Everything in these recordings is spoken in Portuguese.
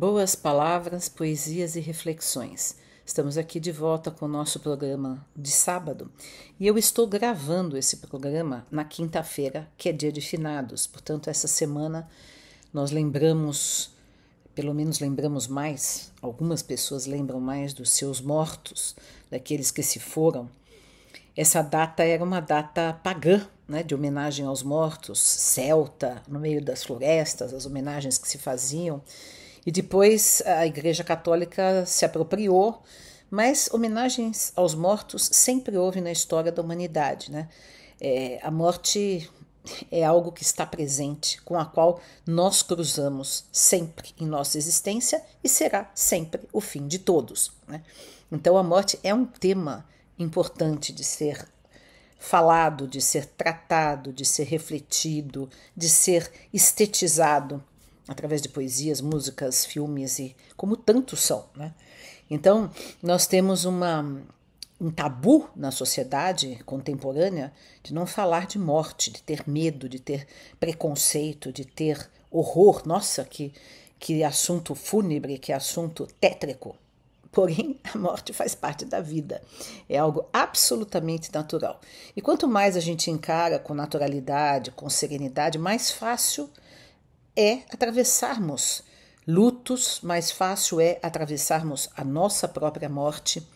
Boas palavras, poesias e reflexões. Estamos aqui de volta com o nosso programa de sábado e eu estou gravando esse programa na quinta-feira, que é dia de finados. Portanto, essa semana nós lembramos, pelo menos lembramos mais, algumas pessoas lembram mais dos seus mortos, daqueles que se foram. Essa data era uma data pagã, né, de homenagem aos mortos, celta, no meio das florestas, as homenagens que se faziam. E depois a Igreja Católica se apropriou, mas homenagens aos mortos sempre houve na história da humanidade. Né? É, a morte é algo que está presente, com a qual nós cruzamos sempre em nossa existência e será sempre o fim de todos. Né? Então, a morte é um tema importante de ser falado, de ser tratado, de ser refletido, de ser estetizado através de poesias, músicas, filmes e como tantos são, né? Então, nós temos uma, um tabu na sociedade contemporânea de não falar de morte, de ter medo, de ter preconceito, de ter horror. Nossa, que, que assunto fúnebre, que assunto tétrico. Porém, a morte faz parte da vida. É algo absolutamente natural. E quanto mais a gente encara com naturalidade, com serenidade, mais fácil é atravessarmos lutos, mais fácil é atravessarmos a nossa própria morte,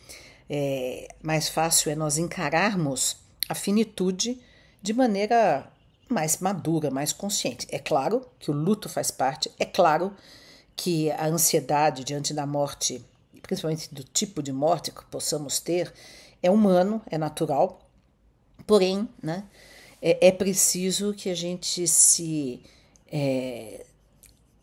é, mais fácil é nós encararmos a finitude de maneira mais madura, mais consciente. É claro que o luto faz parte, é claro que a ansiedade diante da morte, principalmente do tipo de morte que possamos ter, é humano, é natural, porém, né, é, é preciso que a gente se é,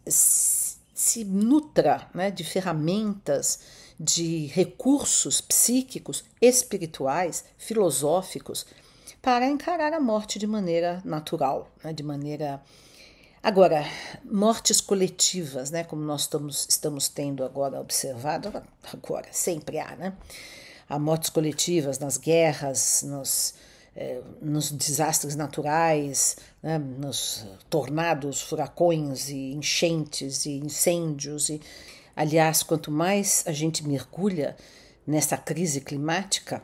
se nutra né, de ferramentas, de recursos psíquicos, espirituais, filosóficos, para encarar a morte de maneira natural, né, de maneira. Agora, mortes coletivas, né, como nós estamos, estamos tendo agora observado, agora sempre há, né? Há mortes coletivas nas guerras, nos, eh, nos desastres naturais, né, nos tornados, furacões e enchentes e incêndios. E, aliás, quanto mais a gente mergulha nessa crise climática,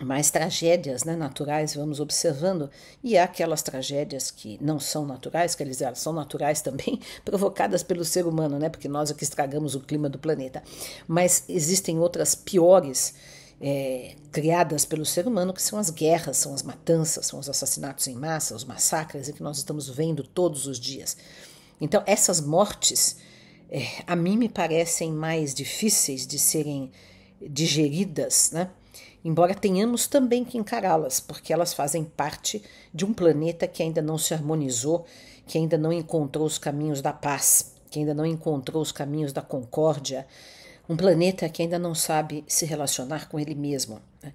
mais tragédias né, naturais vamos observando, e há aquelas tragédias que não são naturais, que eles são naturais também, provocadas pelo ser humano, né, porque nós é que estragamos o clima do planeta. Mas existem outras piores é, criadas pelo ser humano, que são as guerras, são as matanças, são os assassinatos em massa, os massacres, e que nós estamos vendo todos os dias. Então, essas mortes, é, a mim, me parecem mais difíceis de serem digeridas, né? embora tenhamos também que encará-las, porque elas fazem parte de um planeta que ainda não se harmonizou, que ainda não encontrou os caminhos da paz, que ainda não encontrou os caminhos da concórdia um planeta que ainda não sabe se relacionar com ele mesmo. Né?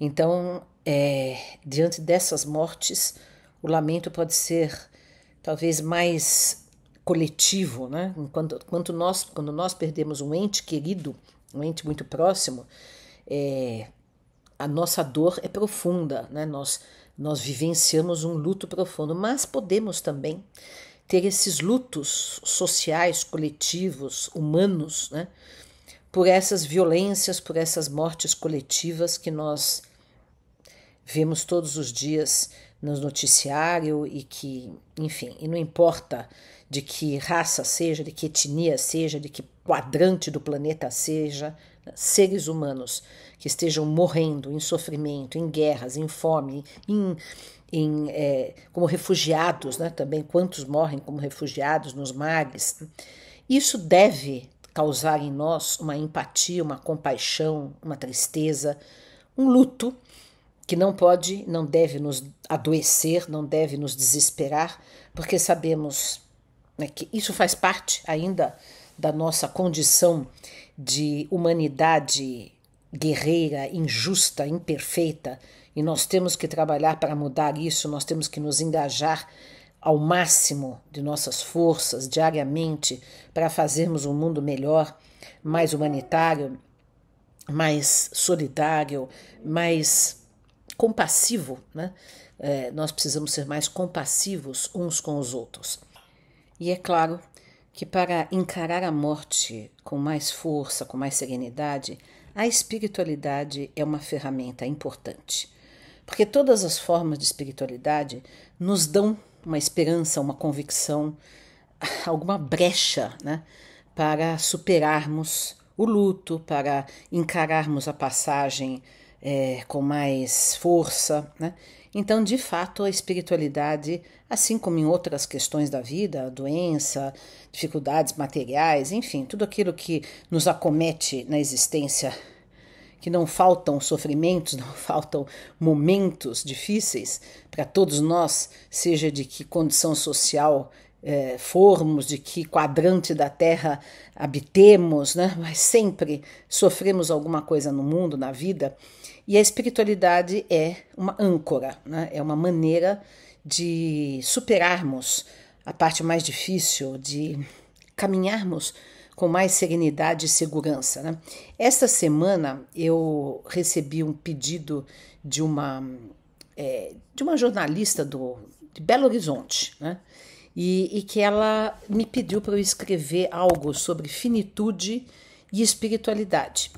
Então, é, diante dessas mortes, o lamento pode ser talvez mais coletivo, né? Enquanto, quando nós, quando nós perdemos um ente querido, um ente muito próximo, é, a nossa dor é profunda, né? Nós nós vivenciamos um luto profundo, mas podemos também ter esses lutos sociais, coletivos, humanos, né? por essas violências, por essas mortes coletivas que nós vemos todos os dias no noticiário e que, enfim, e não importa de que raça seja, de que etnia seja, de que quadrante do planeta seja, seres humanos que estejam morrendo em sofrimento, em guerras, em fome, em, em é, como refugiados, né, também quantos morrem como refugiados nos mares. Isso deve causar em nós uma empatia, uma compaixão, uma tristeza, um luto que não pode, não deve nos adoecer, não deve nos desesperar, porque sabemos né, que isso faz parte ainda da nossa condição de humanidade guerreira, injusta, imperfeita, e nós temos que trabalhar para mudar isso, nós temos que nos engajar ao máximo de nossas forças diariamente para fazermos um mundo melhor, mais humanitário, mais solidário, mais compassivo. Né? É, nós precisamos ser mais compassivos uns com os outros. E é claro que para encarar a morte com mais força, com mais serenidade, a espiritualidade é uma ferramenta importante. Porque todas as formas de espiritualidade nos dão uma esperança, uma convicção, alguma brecha né, para superarmos o luto, para encararmos a passagem é, com mais força. Né? Então, de fato, a espiritualidade, assim como em outras questões da vida, doença, dificuldades materiais, enfim, tudo aquilo que nos acomete na existência que não faltam sofrimentos, não faltam momentos difíceis para todos nós, seja de que condição social é, formos, de que quadrante da Terra habitemos, né? mas sempre sofremos alguma coisa no mundo, na vida, e a espiritualidade é uma âncora, né? é uma maneira de superarmos a parte mais difícil, de caminharmos com mais serenidade e segurança. Né? Esta semana eu recebi um pedido de uma, é, de uma jornalista do, de Belo Horizonte, né? E, e, que ela me pediu para eu escrever algo sobre finitude e espiritualidade.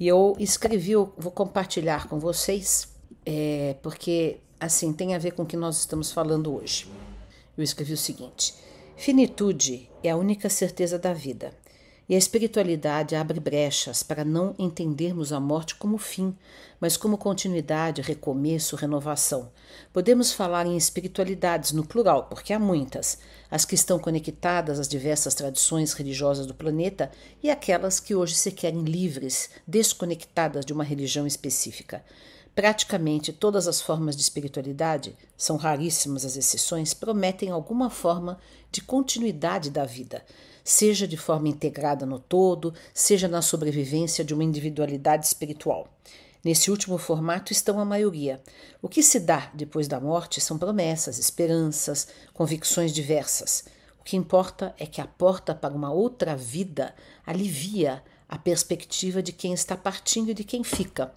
E eu escrevi, eu vou compartilhar com vocês, é, porque assim tem a ver com o que nós estamos falando hoje. Eu escrevi o seguinte: finitude é a única certeza da vida. E a espiritualidade abre brechas para não entendermos a morte como fim, mas como continuidade, recomeço, renovação. Podemos falar em espiritualidades no plural, porque há muitas, as que estão conectadas às diversas tradições religiosas do planeta e aquelas que hoje se querem livres, desconectadas de uma religião específica. Praticamente todas as formas de espiritualidade, são raríssimas as exceções, prometem alguma forma de continuidade da vida seja de forma integrada no todo, seja na sobrevivência de uma individualidade espiritual. Nesse último formato estão a maioria. O que se dá depois da morte são promessas, esperanças, convicções diversas. O que importa é que a porta para uma outra vida alivia a perspectiva de quem está partindo e de quem fica.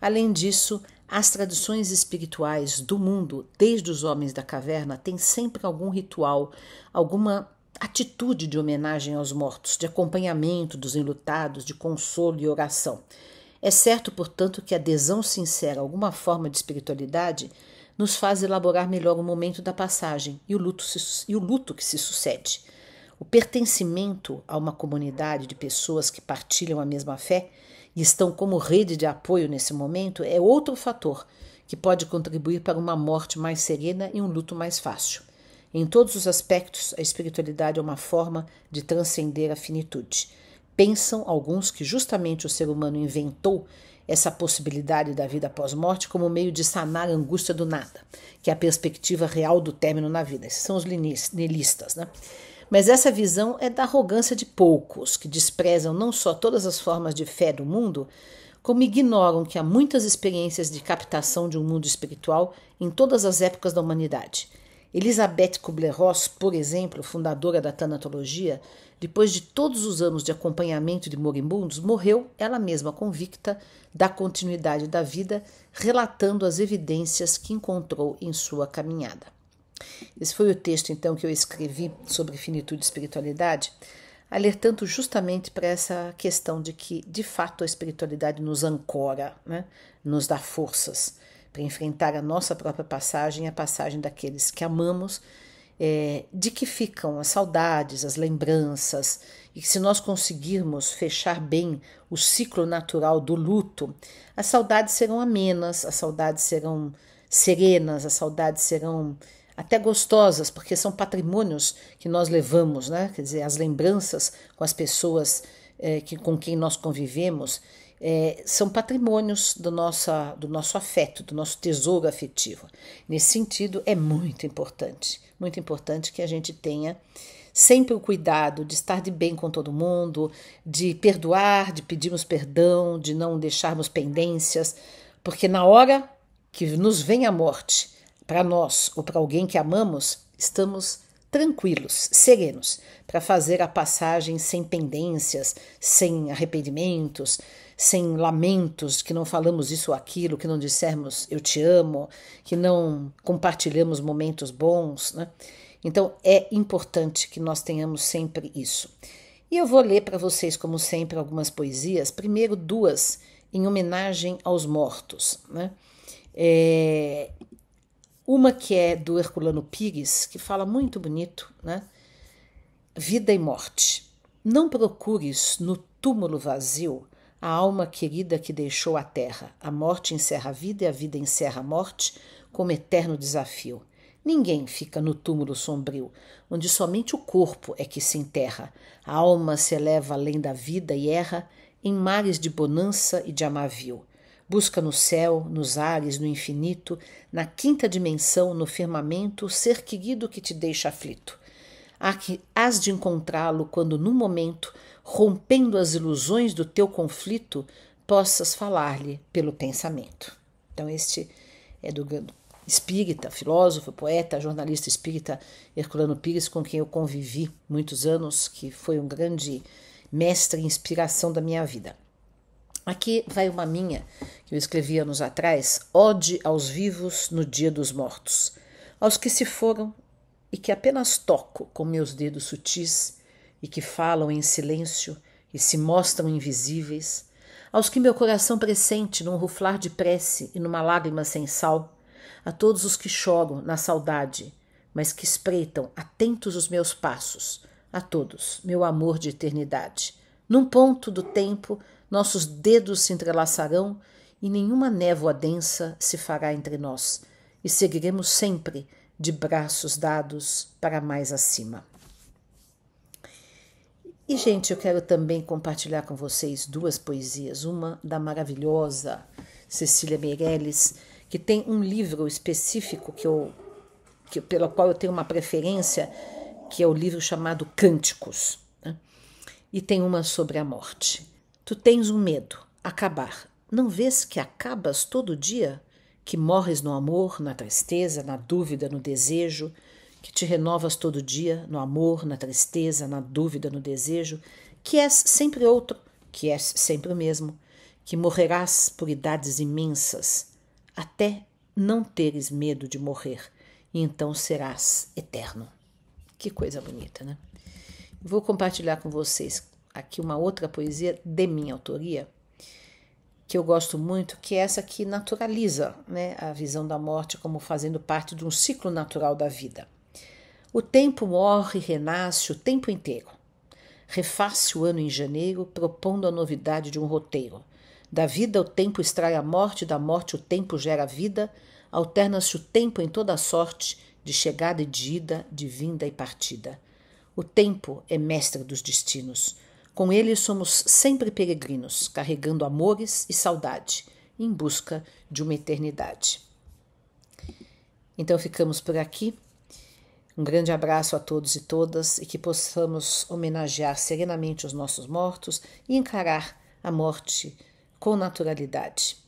Além disso, as tradições espirituais do mundo, desde os homens da caverna, têm sempre algum ritual, alguma atitude de homenagem aos mortos, de acompanhamento dos enlutados, de consolo e oração. É certo, portanto, que a adesão sincera a alguma forma de espiritualidade nos faz elaborar melhor o momento da passagem e o luto, se, e o luto que se sucede. O pertencimento a uma comunidade de pessoas que partilham a mesma fé e estão como rede de apoio nesse momento é outro fator que pode contribuir para uma morte mais serena e um luto mais fácil. Em todos os aspectos, a espiritualidade é uma forma de transcender a finitude. Pensam alguns que justamente o ser humano inventou essa possibilidade da vida pós-morte como meio de sanar a angústia do nada, que é a perspectiva real do término na vida. Esses são os nihilistas, né? Mas essa visão é da arrogância de poucos, que desprezam não só todas as formas de fé do mundo, como ignoram que há muitas experiências de captação de um mundo espiritual em todas as épocas da humanidade Elizabeth Kubler-Ross, por exemplo, fundadora da tanatologia, depois de todos os anos de acompanhamento de moribundos, morreu ela mesma convicta da continuidade da vida, relatando as evidências que encontrou em sua caminhada. Esse foi o texto, então, que eu escrevi sobre finitude e espiritualidade, alertando justamente para essa questão de que, de fato, a espiritualidade nos ancora, né? nos dá forças para enfrentar a nossa própria passagem e a passagem daqueles que amamos, é, de que ficam as saudades, as lembranças, e que se nós conseguirmos fechar bem o ciclo natural do luto, as saudades serão amenas, as saudades serão serenas, as saudades serão até gostosas, porque são patrimônios que nós levamos, né? quer dizer, as lembranças com as pessoas é, que, com quem nós convivemos é, são patrimônios do, nossa, do nosso afeto, do nosso tesouro afetivo. Nesse sentido, é muito importante, muito importante que a gente tenha sempre o cuidado de estar de bem com todo mundo, de perdoar, de pedirmos perdão, de não deixarmos pendências, porque na hora que nos vem a morte, para nós ou para alguém que amamos, estamos tranquilos, serenos, para fazer a passagem sem pendências, sem arrependimentos, sem lamentos, que não falamos isso ou aquilo, que não dissermos eu te amo, que não compartilhamos momentos bons, né? Então é importante que nós tenhamos sempre isso. E eu vou ler para vocês, como sempre, algumas poesias. Primeiro, duas em homenagem aos mortos. Né? É, uma que é do Herculano Pires, que fala muito bonito, né? Vida e morte. Não procures no túmulo vazio a alma querida que deixou a terra. A morte encerra a vida e a vida encerra a morte como eterno desafio. Ninguém fica no túmulo sombrio, onde somente o corpo é que se enterra. A alma se eleva além da vida e erra em mares de bonança e de amavio. Busca no céu, nos ares, no infinito, na quinta dimensão, no firmamento, o ser querido que te deixa aflito. Há que, hás de encontrá-lo quando, num momento, rompendo as ilusões do teu conflito, possas falar-lhe pelo pensamento. Então, este é do espírita, filósofo, poeta, jornalista espírita Herculano Pires, com quem eu convivi muitos anos, que foi um grande mestre e inspiração da minha vida. Aqui vai uma minha que eu escrevi anos atrás: Ode aos vivos no dia dos mortos, aos que se foram e que apenas toco com meus dedos sutis e que falam em silêncio e se mostram invisíveis, aos que meu coração pressente num ruflar de prece e numa lágrima sem sal, a todos os que choram na saudade, mas que espreitam atentos os meus passos, a todos, meu amor de eternidade. Num ponto do tempo, nossos dedos se entrelaçarão e nenhuma névoa densa se fará entre nós, e seguiremos sempre de braços dados para mais acima. E, gente, eu quero também compartilhar com vocês duas poesias. Uma da maravilhosa Cecília Meirelles, que tem um livro específico que eu, que, pelo qual eu tenho uma preferência, que é o livro chamado Cânticos. Né? E tem uma sobre a morte. Tu tens um medo, acabar. Não vês que acabas todo dia? Que morres no amor, na tristeza, na dúvida, no desejo? que te renovas todo dia no amor, na tristeza, na dúvida, no desejo, que és sempre outro, que és sempre o mesmo, que morrerás por idades imensas, até não teres medo de morrer, e então serás eterno. Que coisa bonita, né? Vou compartilhar com vocês aqui uma outra poesia de minha autoria, que eu gosto muito, que é essa que naturaliza né, a visão da morte como fazendo parte de um ciclo natural da vida. O tempo morre e renasce o tempo inteiro. Refaz-se o ano em janeiro, propondo a novidade de um roteiro. Da vida o tempo extrai a morte, da morte o tempo gera a vida, alterna-se o tempo em toda a sorte, de chegada e de ida, de vinda e partida. O tempo é mestre dos destinos. Com ele somos sempre peregrinos, carregando amores e saudade, em busca de uma eternidade. Então ficamos por aqui. Um grande abraço a todos e todas e que possamos homenagear serenamente os nossos mortos e encarar a morte com naturalidade.